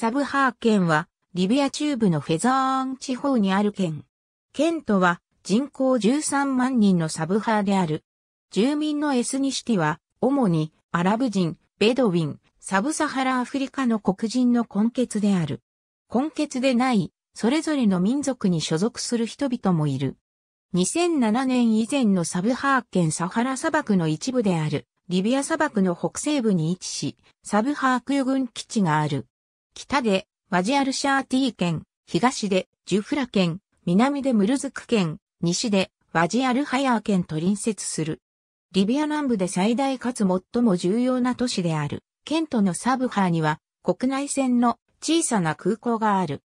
サブハー県は、リビア中部のフェザーアン地方にある県。県とは、人口13万人のサブハーである。住民のエスニシティは、主に、アラブ人、ベドウィン、サブサハラアフリカの黒人の根血である。根血でない、それぞれの民族に所属する人々もいる。2007年以前のサブハー県サハラ砂漠の一部である、リビア砂漠の北西部に位置し、サブハー空軍基地がある。北でマジアルシャーティー県、東でジュフラ県、南でムルズク県、西でワジアルハヤー県と隣接する。リビア南部で最大かつ最も重要な都市である、ケントのサブハーには国内線の小さな空港がある。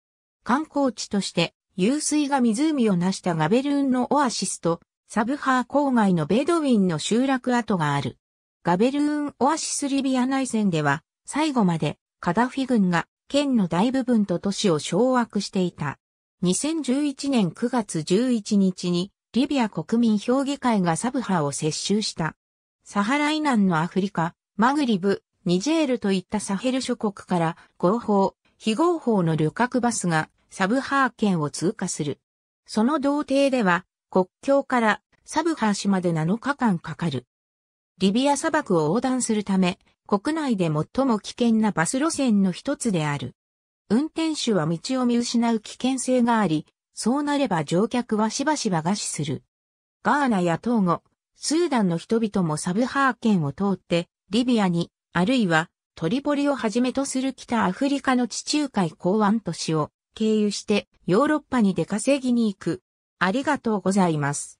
観光地として湧水が湖を成したガベルーンのオアシスとサブハー郊外のベドウィンの集落跡がある。ガベルーンオアシスリビア内戦では最後までカダフィ軍が県の大部分と都市を掌握していた。2011年9月11日に、リビア国民評議会がサブハを接収した。サハラ以南のアフリカ、マグリブ、ニジェールといったサヘル諸国から合法、非合法の旅客バスがサブハー県を通過する。その同程では国境からサブハー市まで7日間かかる。リビア砂漠を横断するため、国内で最も危険なバス路線の一つである。運転手は道を見失う危険性があり、そうなれば乗客はしばしば餓死する。ガーナやトーゴ、スーダンの人々もサブハーケンを通って、リビアに、あるいはトリポリをはじめとする北アフリカの地中海港湾都市を経由してヨーロッパに出稼ぎに行く。ありがとうございます。